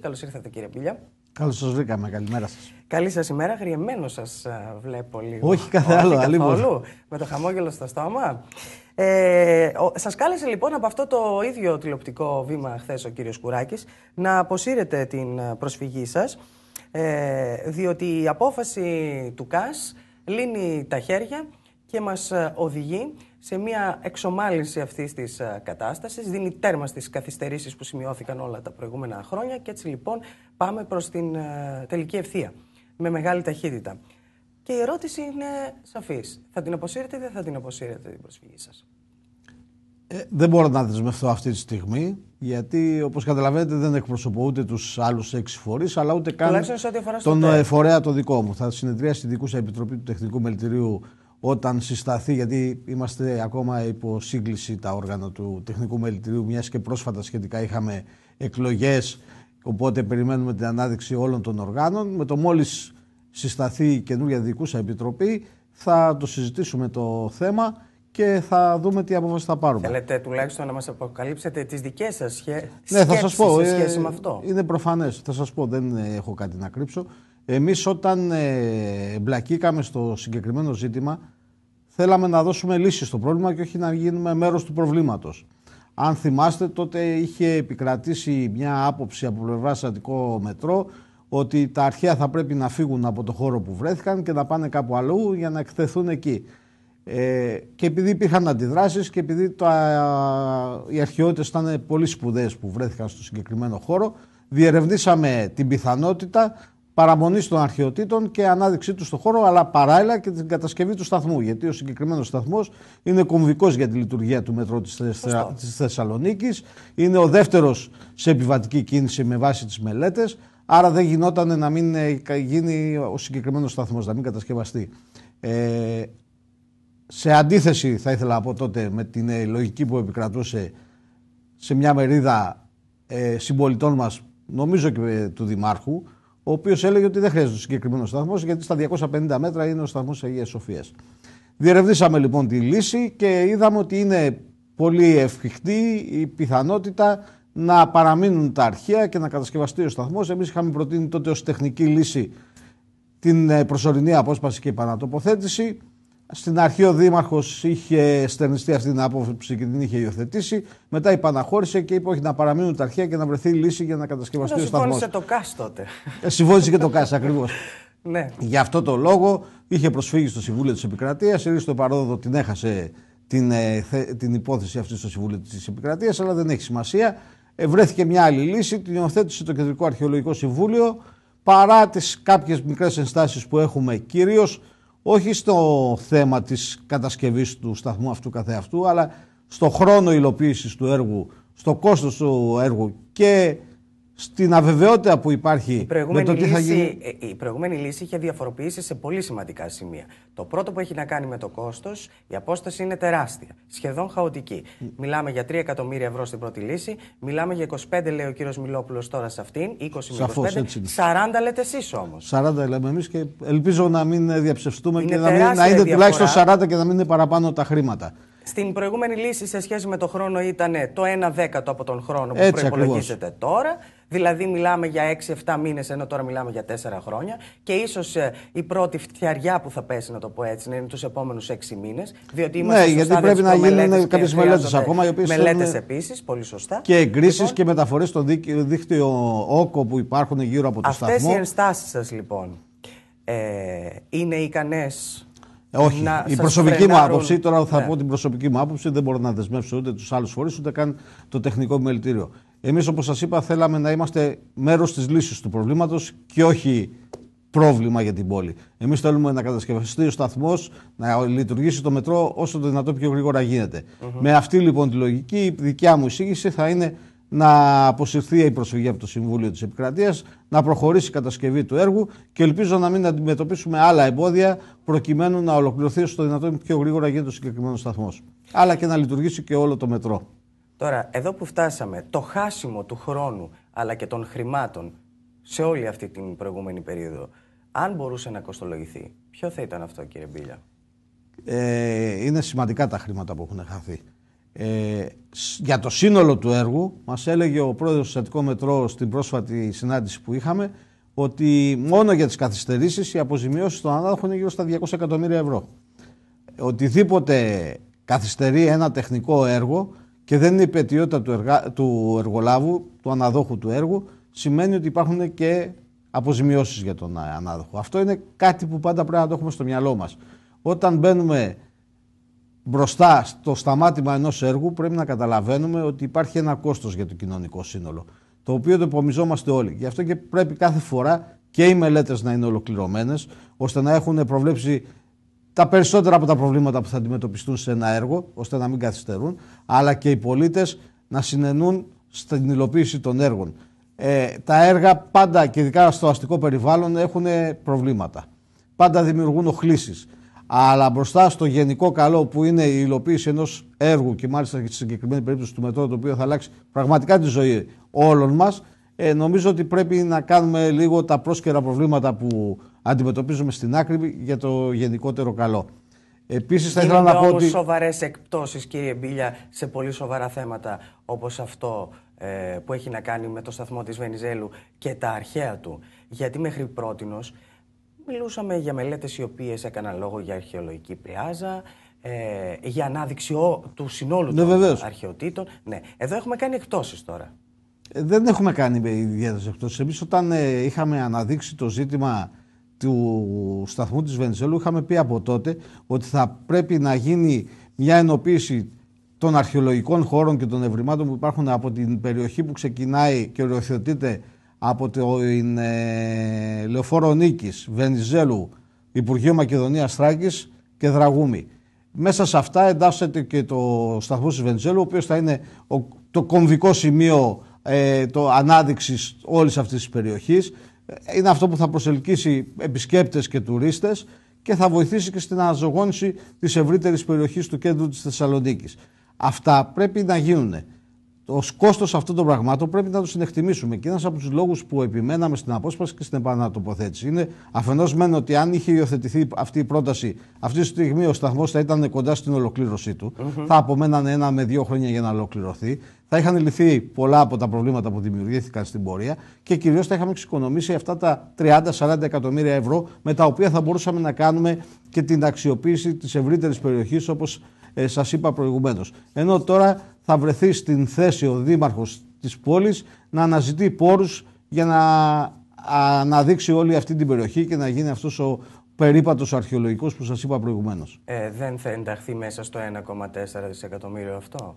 Καλώς ήρθατε, κύριε Πίλια. Καλώς σας βρήκαμε. Καλημέρα σας. Καλή σας ημέρα. Γριεμένο σας βλέπω λίγο. Όχι καθ' άλλο, αλλήμον. Με το χαμόγελο στο στόμα. Ε, σας κάλεσε λοιπόν από αυτό το ίδιο τηλεοπτικό βήμα χθες ο κύριος Κουράκης να αποσύρετε την προσφυγή σας. Ε, διότι η απόφαση του ΚΑΣ λύνει τα χέρια και μας ε, οδηγεί σε μια εξομάλυνση αυτής της ε, κατάστασης. Δίνει τέρμα στις καθυστερήσεις που σημειώθηκαν όλα τα προηγούμενα χρόνια. Και έτσι λοιπόν πάμε προς την ε, τελική ευθεία με μεγάλη ταχύτητα. Και η ερώτηση είναι σαφής. Θα την αποσύρετε ή δεν θα την αποσύρετε την προσφυγή σας. Ε, δεν μπορώ να δεσμευτώ αυτή τη στιγμή, γιατί όπως καταλαβαίνετε δεν εκπροσωπώ ούτε τους άλλους έξι φορείς, αλλά ούτε καν τον ε, φορέα το δικό μου. Θα συνεδριάσει η ειδικούσα επιτροπή του Τεχνικού Μελητηρίου όταν συσταθεί, γιατί είμαστε ακόμα υπό σύγκληση τα όργανα του τεχνικού μελητηρίου, μιας και πρόσφατα σχετικά είχαμε εκλογές, οπότε περιμένουμε την ανάδειξη όλων των οργάνων. Με το μόλις συσταθεί η καινούργια δικούσα επιτροπή, θα το συζητήσουμε το θέμα και θα δούμε τι απόφαση θα πάρουμε. Θέλετε τουλάχιστον να μας αποκαλύψετε τις δικές σας σχέ... ναι, θα σας πω, σε ε, σχέση με αυτό. Είναι προφανές, θα σας πω, δεν έχω κάτι να κρύψω. Εμείς όταν ε, στο συγκεκριμένο ζήτημα, θέλαμε να δώσουμε λύση στο πρόβλημα και όχι να γίνουμε μέρος του προβλήματος. Αν θυμάστε, τότε είχε επικρατήσει μια άποψη από πλευράς Αττικό Μετρό ότι τα αρχαία θα πρέπει να φύγουν από το χώρο που βρέθηκαν και να πάνε κάπου αλλού για να εκτεθούν εκεί. Ε, και επειδή υπήρχαν αντιδράσεις και επειδή τα, οι αρχαιότητες ήταν πολύ σπουδαίες που βρέθηκαν στο συγκεκριμένο χώρο, διερευνήσαμε την πιθανότητα παραμονή των αρχαιοτήτων και ανάδειξή τους στον χώρο, αλλά παράλληλα και την κατασκευή του σταθμού. Γιατί ο συγκεκριμένος σταθμός είναι κομβικός για τη λειτουργία του μετρό της Θεσσαλονίκης, είναι ο δεύτερος σε επιβατική κίνηση με βάση τις μελέτες. Άρα δεν γινόταν να μην ε, γίνει ο συγκεκριμένος σταθμός, να μην κατασκευαστεί. Ε, σε αντίθεση, θα ήθελα από τότε με την ε, λογική που επικρατούσε σε μια μερίδα ε, συμπολιτών μας, νομίζω και ε, του Δημάρχου, ο οποίος έλεγε ότι δεν χρειάζεται συγκεκριμένος σταθμός, γιατί στα 250 μέτρα είναι ο σταθμός Αγίας Σοφίας. Διερευνήσαμε λοιπόν τη λύση και είδαμε ότι είναι πολύ εφικτή η πιθανότητα να παραμείνουν τα αρχεία και να κατασκευαστεί ο σταθμός. Εμείς είχαμε προτείνει τότε ως τεχνική λύση την ε, προσωρινή απόσπαση και επανατοποθέτηση. Στην αρχή ο Δήμαρχος είχε στερνιστεί αυτή την άποψη και την είχε υιοθετήσει. Μετά υπαναχώρησε και είπε: Όχι, να παραμείνουν τα αρχαία και να βρεθεί λύση για να κατασκευαστεί ο σταθμός. Συμφώνησε το ΚΑΣ τότε. Ε, συμφώνησε και το ΚΑΣ, ακριβώς. Ναι. Γι' αυτό το λόγο είχε προσφύγει στο Συμβούλιο της Επικρατείας. Η το παρόδο την έχασε την, ε, την υπόθεση αυτή στο Συμβούλιο της Επικρατείας, αλλά δεν έχει σημασία. Ε, βρέθηκε μια άλλη λύση, την υιοθέτησε το Κεντρικό Αρχαιολογικό Συμβούλιο. Παρά τις κάποιες μικρές ενστάσεις που έχουμε, κυρίως όχι στο θέμα της κατασκευής του σταθμού αυτού καθεαυτού, αλλά στο χρόνο υλοποίησης του έργου, στο κόστος του έργου και στην αβεβαιότητα που υπάρχει με το τι θα γίνει. Ε, η προηγούμενη λύση είχε διαφοροποιήσει σε πολύ σημαντικά σημεία. Το πρώτο που έχει να κάνει με το κόστος, η απόσταση είναι τεράστια, σχεδόν χαοτική. Μιλάμε για 3 εκατομμύρια ευρώ στην πρώτη λύση, μιλάμε για 25 λέει ο κύριος Μιλόπουλος τώρα σε αυτήν, 20 με 25. 40 λέτε εσείς όμως. 40 λέμε εμείς και ελπίζω να μην διαψευστούμε και να, μην, να είναι τουλάχιστον 40 και να μην είναι παραπάνω τα χρήματα. Στην προηγούμενη λύση σε σχέση με το χρόνο ήταν το 1 δέκατο από τον χρόνο που προπολογίζεται τώρα. Δηλαδή, μιλάμε για 6-7 μήνες, ενώ τώρα μιλάμε για 4 χρόνια. Και ίσως ε, η πρώτη φτιαριά που θα πέσει, να το πω έτσι, να είναι τους επόμενους 6 μήνες. Διότι ναι, είμαστε ναι, γιατί πρέπει να γίνουν κάποιε μελέτε ακόμα. Μελέτε επίσης, πολύ σωστά. Και εγκρίσεις λοιπόν, και μεταφορές στο δίκτυο, όκο που υπάρχουν γύρω από το αυτές σταθμό. Αυτέ οι ενστάσεις σας, λοιπόν, ε, είναι ικανές όχι. Να η προσωπική φρενάρουν. μου άποψη, τώρα θα ναι. πω την προσωπική μου άποψη, δεν μπορώ να δεσμεύσω ούτε τους άλλους φορείς ούτε καν το τεχνικό μελητήριο. Εμείς όπως σας είπα θέλαμε να είμαστε μέρος της λύσης του προβλήματος και όχι πρόβλημα για την πόλη. Εμείς θέλουμε να κατασκευαστεί ο σταθμός, να λειτουργήσει το μετρό όσο το δυνατόν πιο γρήγορα Με αυτή λοιπόν τη λογική, η δικιά μου εισήγηση θα είναι να αποσυρθεί η προσφυγή από το Συμβούλιο της Επικρατείας, να προχωρήσει η κατασκευή του έργου και ελπίζω να μην αντιμετωπίσουμε άλλα εμπόδια προκειμένου να ολοκληρωθεί όσο το δυνατόν πιο γρήγορα γίνεται ο συγκεκριμένος σταθμός. Αλλά και να λειτουργήσει και όλο το μετρό. Τώρα, εδώ που φτάσαμε, το χάσιμο του χρόνου αλλά και των χρημάτων σε όλη αυτή την προηγούμενη περίοδο, αν μπορούσε να κοστολογηθεί, ποιο θα ήταν αυτό, κύριε Μπίλια. Ε, είναι σημαντικά τα χρήματα που έχουν χαθεί. Ε, για το σύνολο του έργου, μας έλεγε ο πρόεδρος του Στατικού Μετρό στην πρόσφατη συνάντηση που είχαμε, ότι μόνο για τις καθυστερήσεις, οι αποζημιώσεις των ανάδοχων είναι γύρω στα 200 εκατομμύρια ευρώ. Οτιδήποτε καθυστερεί ένα τεχνικό έργο και δεν είναι η πετιότητα του, του εργολάβου, του αναδόχου του έργου, σημαίνει ότι υπάρχουν και αποζημιώσεις για τον ε, ανάδοχο. Αυτό είναι κάτι που πάντα πρέπει να το έχουμε στο μυαλό μας. Όταν μπαίνουμε μπροστά στο σταμάτημα ενός έργου πρέπει να καταλαβαίνουμε ότι υπάρχει ένα κόστος για το κοινωνικό σύνολο το οποίο το υπομιζόμαστε όλοι. Γι' αυτό και πρέπει κάθε φορά και οι μελέτες να είναι ολοκληρωμένες, ώστε να έχουν προβλέψει τα περισσότερα από τα προβλήματα που θα αντιμετωπιστούν σε ένα έργο, ώστε να μην καθυστερούν, αλλά και οι πολίτες να συνενούν στην υλοποίηση των έργων. Ε, τα έργα πάντα και ειδικά στο αστικό περιβάλλον έχουν προβλήματα. Πάντα δημιουργούν οχλήσεις. Αλλά μπροστά στο γενικό καλό που είναι η υλοποίηση ενός έργου και μάλιστα και στη συγκεκριμένη περίπτωση του μετρό, το οποίο θα αλλάξει πραγματικά τη ζωή όλων μας, ε, νομίζω ότι πρέπει να κάνουμε λίγο τα πρόσκαιρα προβλήματα που αντιμετωπίζουμε στην άκρη για το γενικότερο καλό. Επίσης, θα ήθελα να πω ότι. σοβαρές εκπτώσεις, κύριε Μπίλια, σε πολύ σοβαρά θέματα όπως αυτό ε, που έχει να κάνει με το σταθμό της Βενιζέλου και τα αρχαία του. Γιατί μέχρι πρώτη μιλούσαμε για μελέτες οι οποίες έκαναν λόγο για αρχαιολογική πλιάζα, ε, για ανάδειξη του συνόλου ναι, των βεβαίως. αρχαιοτήτων. Ναι. Εδώ έχουμε κάνει εκπτώσεις τώρα δεν έχουμε κάνει ιδιαίτερες εκτός. Εμείς όταν ε, είχαμε αναδείξει το ζήτημα του σταθμού της Βενιζέλου είχαμε πει από τότε ότι θα πρέπει να γίνει μια ενοποίηση των αρχαιολογικών χώρων και των ευρημάτων που υπάρχουν από την περιοχή που ξεκινάει και οριοθετείται από το ε, ε Λεωφόρο Βενιζέλου, Υπουργείο Μακεδονίας Θράκης και Δραγούμη. Μέσα σε αυτά εντάσσεται και το σταθμό της Βενιζέλου, ο οποίος θα είναι το κομβικό σημείο ε, το ανάδειξης όλης αυτής της περιοχής. Ε, είναι αυτό που θα προσελκύσει επισκέπτες και τουρίστες και θα βοηθήσει και στην αναζωγόνηση της ευρύτερης περιοχής του κέντρου της Θεσσαλονίκης. Αυτά πρέπει να γίνουν. Ως κόστος αυτών των πραγμάτων πρέπει να το συνεκτιμήσουμε. Και ένας από τους λόγους που επιμέναμε στην απόσπαση και στην επανατοποθέτηση είναι αφενός μεν ότι αν είχε υιοθετηθεί αυτή η πρόταση, αυτή τη στιγμή ο σταθμός θα ήταν κοντά στην ολοκλήρωσή του. Θα απομένανε ένα με δύο χρόνια για να ολοκληρωθεί. Θα είχαν λυθεί πολλά από τα προβλήματα που δημιουργήθηκαν στην πορεία και κυρίως θα είχαμε εξοικονομήσει αυτά τα 30-40 εκατομμύρια ευρώ με τα οποία θα μπορούσαμε να κάνουμε και την αξιοποίηση της ευρύτερης περιοχής όπως ε, σας είπα προηγουμένως. Ενώ τώρα θα βρεθεί στην θέση ο δήμαρχος της πόλης να αναζητεί πόρους για να αναδείξει όλη αυτή την περιοχή και να γίνει αυτός ο περίπατος αρχαιολογικός που σας είπα προηγουμένως. Ε, δεν θα ενταχθεί μέσα στο 1,4 δισεκατομμύριο αυτό.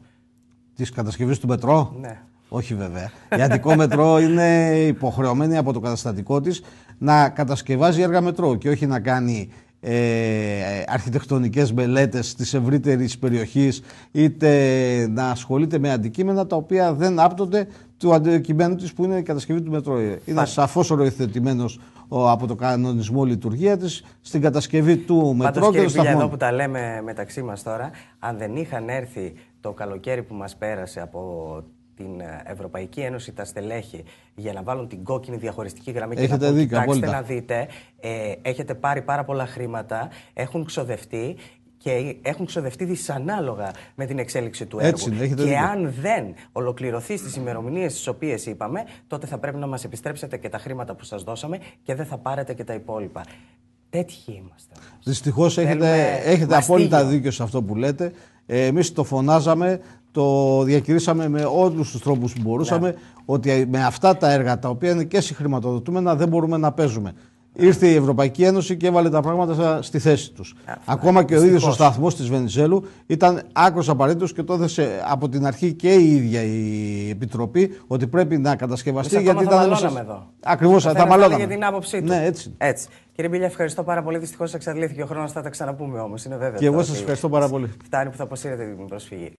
Της κατασκευής του μετρό. Ναι. Όχι βέβαια. Η το Μετρό είναι υποχρεωμένη από το καταστατικό της να κατασκευάζει έργα μετρό και όχι να κάνει ε, αρχιτεκτονικές μελέτες της ευρύτερης περιοχής είτε να ασχολείται με αντικείμενα τα οποία δεν άπτονται του αντικειμένου της που είναι η κατασκευή του μετρό. Είναι σαφώς οροϊθετημένος από το κανονισμό λειτουργία της στην κατασκευή του μετρό και των σταθμών. εδώ που τα λέμε μεταξύ μας τώρα, αν δεν είχαν έρθει το καλοκαίρι που μας πέρασε από την ε, Ευρωπαϊκή Ένωση, τα στελέχη, για να βάλουν την κόκκινη διαχωριστική γραμμή έχετε και να δει, κοιτάξτε να δείτε, ε, έχετε πάρει πάρα πολλά χρήματα, έχουν ξοδευτεί και έχουν ξοδευτεί δυσανάλογα με την εξέλιξη του έργου. και αν δεν ολοκληρωθεί στις ημερομηνίες τι οποίες είπαμε, τότε θα πρέπει να μας επιστρέψετε και τα χρήματα που σας δώσαμε και δεν θα πάρετε και τα υπόλοιπα. Τέτοιοι είμαστε. Δυστυχώς έχετε, έχετε απόλυτα δίκιο σε αυτό που λέτε. Ε, εμείς το φωνάζαμε, το διακηρύσαμε με όλους τους τρόπους που μπορούσαμε, ναι. ότι με αυτά τα έργα τα οποία είναι και συγχρηματοδοτούμενα δεν μπορούμε να παίζουμε. Ήρθε η Ευρωπαϊκή Ένωση και έβαλε τα πράγματα στη θέση τους. Ακόμα και ο ίδιος ο σταθμός της Βενιζέλου ήταν άκρος απαραίτητος και το έθεσε από την αρχή και η ίδια η Επιτροπή ότι πρέπει να κατασκευαστεί. γιατί ήταν. μαλώναμε εδώ. Ακριβώς, θα μαλώναμε. Για την άποψή του. Ναι, έτσι. έτσι. Κύριε Μπίλια, ευχαριστώ πάρα πολύ. Δυστυχώς εξαντλήθηκε ο χρόνος, θα τα ξαναπούμε όμως. Είναι βέβαιο. Και εγώ σα ευχαριστώ πάρα πολύ. Φτάνει που θα αποσύρετε την προσφυγή.